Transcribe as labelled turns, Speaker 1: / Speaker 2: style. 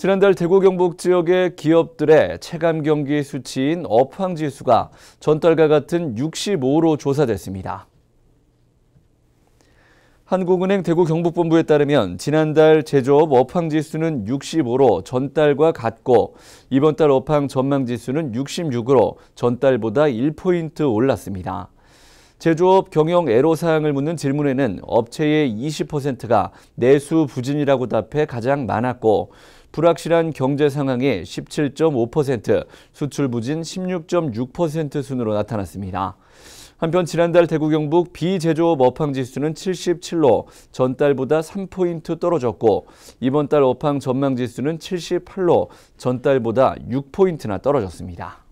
Speaker 1: 지난달 대구 경북 지역의 기업들의 체감 경기 수치인 업황 지수가 전달과 같은 65로 조사됐습니다. 한국은행 대구 경북본부에 따르면 지난달 제조업 업황 지수는 65로 전달과 같고 이번 달 업황 전망 지수는 66으로 전달보다 1포인트 올랐습니다. 제조업 경영 애로사항을 묻는 질문에는 업체의 20%가 내수 부진이라고 답해 가장 많았고 불확실한 경제 상황이 17.5%, 수출 부진 16.6% 순으로 나타났습니다. 한편 지난달 대구 경북 비제조업 업황 지수는 77로 전달보다 3포인트 떨어졌고 이번 달 업황 전망 지수는 78로 전달보다 6포인트나 떨어졌습니다.